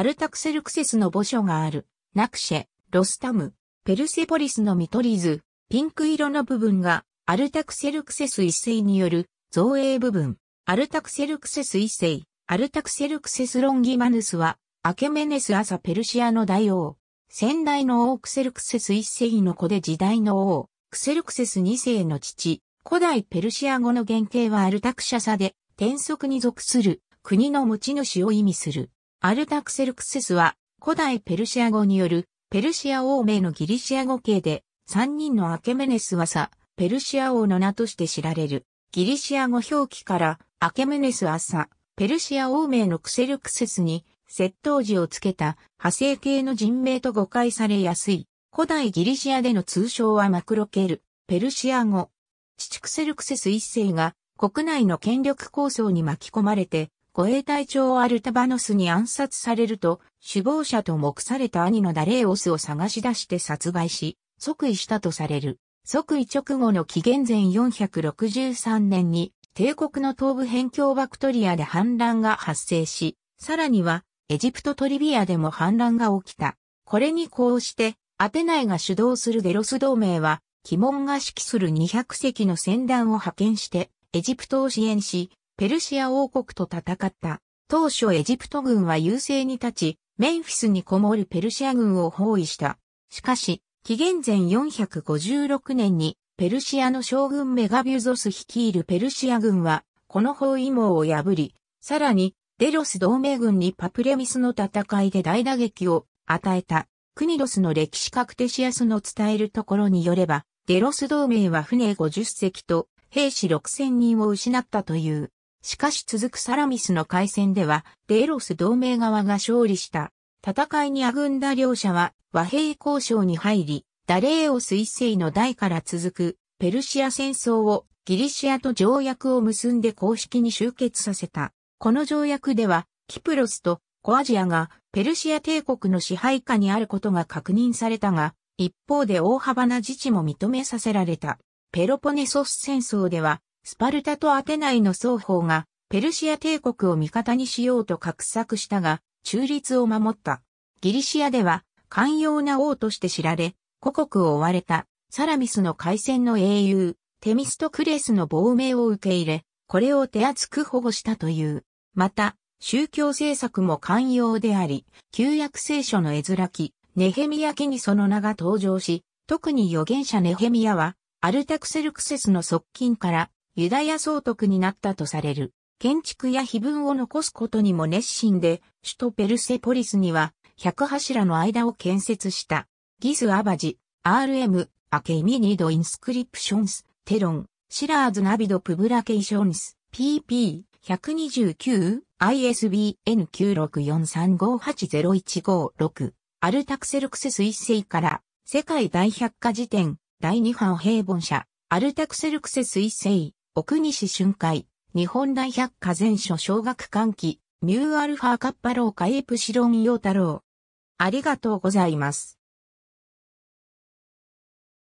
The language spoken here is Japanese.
アルタクセルクセスの墓所がある、ナクシェ、ロスタム、ペルセポリスの見取り図、ピンク色の部分が、アルタクセルクセス一世による、造営部分、アルタクセルクセス一世、アルタクセルクセスロンギマヌスは、アケメネス朝ペルシアの大王、先代の王クセルクセス一世の子で時代の王、クセルクセス二世の父、古代ペルシア語の原型はアルタクシャサで、天則に属する、国の持ち主を意味する。アルタクセルクセスは古代ペルシア語によるペルシア王名のギリシア語系で3人のアケメネスはさ、ペルシア王の名として知られるギリシア語表記からアケメネスはさ、ペルシア王名のクセルクセスに窃盗時をつけた派生系の人名と誤解されやすい古代ギリシアでの通称はマクロケル、ペルシア語。父クセルクセス一世が国内の権力構想に巻き込まれて護衛隊長アルタバノスに暗殺されると、首謀者と目された兄のダレーオスを探し出して殺害し、即位したとされる。即位直後の紀元前463年に、帝国の東部辺境バクトリアで反乱が発生し、さらには、エジプトトリビアでも反乱が起きた。これにこうして、アテナイが主導するゲロス同盟は、鬼門が指揮する200隻の船団を派遣して、エジプトを支援し、ペルシア王国と戦った。当初エジプト軍は優勢に立ち、メンフィスにこもるペルシア軍を包囲した。しかし、紀元前456年にペルシアの将軍メガビュゾス率いるペルシア軍は、この包囲網を破り、さらに、デロス同盟軍にパプレミスの戦いで大打撃を与えた。クニドスの歴史カクテシアスの伝えるところによれば、デロス同盟は船50隻と兵士6000人を失ったという。しかし続くサラミスの海戦では、デエロス同盟側が勝利した。戦いにあぐんだ両者は和平交渉に入り、ダレーオス一世の代から続くペルシア戦争をギリシアと条約を結んで公式に終結させた。この条約では、キプロスとコアジアがペルシア帝国の支配下にあることが確認されたが、一方で大幅な自治も認めさせられた。ペロポネソス戦争では、スパルタとアテナイの双方がペルシア帝国を味方にしようと画策したが、中立を守った。ギリシアでは寛容な王として知られ、故国を追われたサラミスの海戦の英雄、テミストクレスの亡命を受け入れ、これを手厚く保護したという。また、宗教政策も寛容であり、旧約聖書の絵面記、ネヘミヤ記にその名が登場し、特に預言者ネヘミヤは、アルタクセルクセスの側近からユダヤ総督になったとされる。建築や碑文を残すことにも熱心で、首都ペルセポリスには、百柱の間を建設した。ギス・アバジ、RM、アケミニド・インスクリプションス、テロン、シラーズ・ナビド・プブラケーションス、PP、129、ISBN 964358015-6、アルタクセルクセス一世から、世界大百科事典、第2版平凡社、アルタクセルクセス一世、奥西春海、日本大百科全書小学館記、ミューアルファカッパローカエプシロンヨー太郎。ありがとうございます。